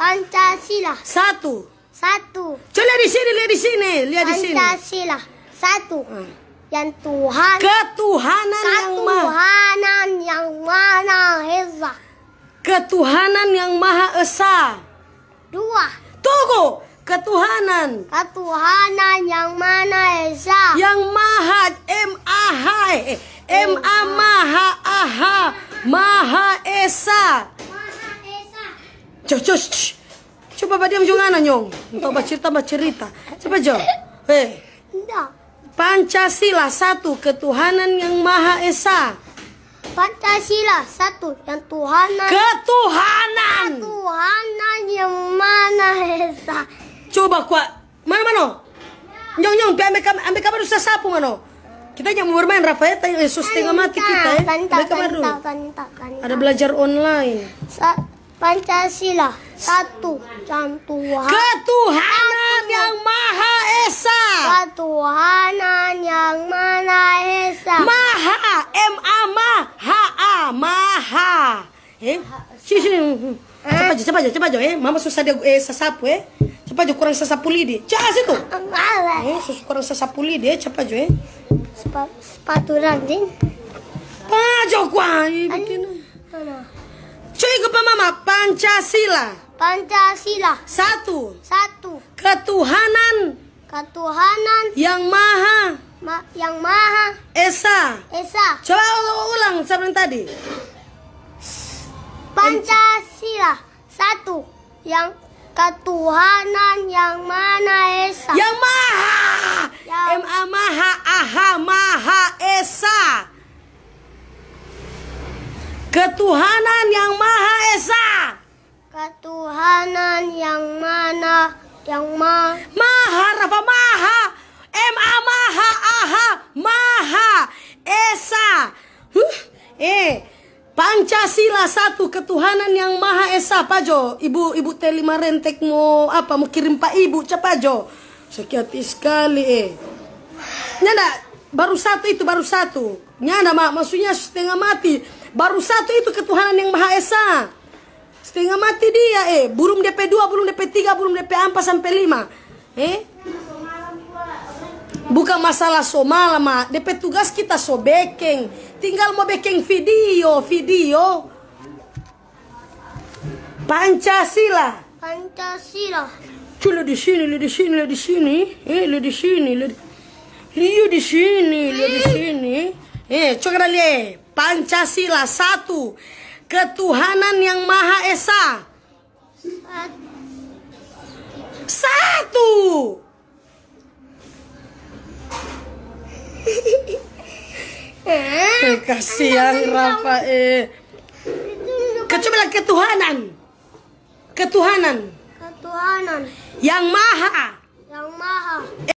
Pancasila. Satu. Satu. Coba lihat di sini, lihat di sini, lihat di sini. Pancasila. Satu. Hmm. Yang Tuhan. Ketuhanan, yang mana? Ketuhanan yang maha esa. Ketuhanan yang maha esa. Dua. Tunggu. Ketuhanan. Ketuhanan yang mana esa? Yang maha M A H e. M A maha H maha esa. Jojo, coba badiam jungana nyong. Entah bercerita cerita. Coba Jo. Hei. Eh. Pancasila satu ketuhanan yang maha esa. Pancasila satu yang Tuhanan. Ketuhanan. Ketuhanan yang mana esa. Coba kuat. Mana mana? Nyong nyong, pi ambil kamar, ambil kamar usah sapu mana Kita yang bermain Rafael, ya. tanya Yesus tengah mati kita ya. Ada belajar online. Satu. Pancasila satu dan Tuhan ketuhanan yang maha esa ketuhanan yang maha esa maha m a m a h a maha eh sih eh? cepat aja cepat aja cepat aja eh mama susah dia eh sesapu eh cepat aja kurang sesapu lidi cah situ eh susah kurang sesapu lidi eh cepat aja eh sepatu ranting Pajok wah bikin. Cuy kepa mama Pancasila. Pancasila. Satu. Satu. Ketuhanan. Ketuhanan. Yang maha. Ma yang maha. Esa. Esa. Coba ulang sebelum tadi. Pancasila. Satu. Yang ketuhanan yang mana esa. Yang maha. Yang... M A maha aha maha. Ketuhanan yang Maha Esa. Ketuhanan yang mana yang ma Maha Rafa Maha M A Maha H Maha Esa huh? eh Pancasila satu ketuhanan yang maha esa jo? ibu ibu telima rentek mau apa mau kirim pak ibu cepat jo. Sakit sekali eh nyanda baru satu itu baru satu nyanda mak maksudnya setengah mati Baru satu itu ketuhanan yang Maha Esa. Setengah mati dia, eh. Burung DP2, burung DP3, burung DP4 sampai 5. Eh? Bukan masalah so malam, DP tugas kita so beking Tinggal mau beking video, video. Pancasila. Pancasila. cule di sini, lu di sini, lu di sini. Eh, lu di sini, lu di... Liu di sini, lu di sini. Eh, coba lihat. Pancasila satu ketuhanan yang maha esa satu eh, kasihan Rafa eh kecuali ketuhanan ketuhanan ketuhanan yang maha yang maha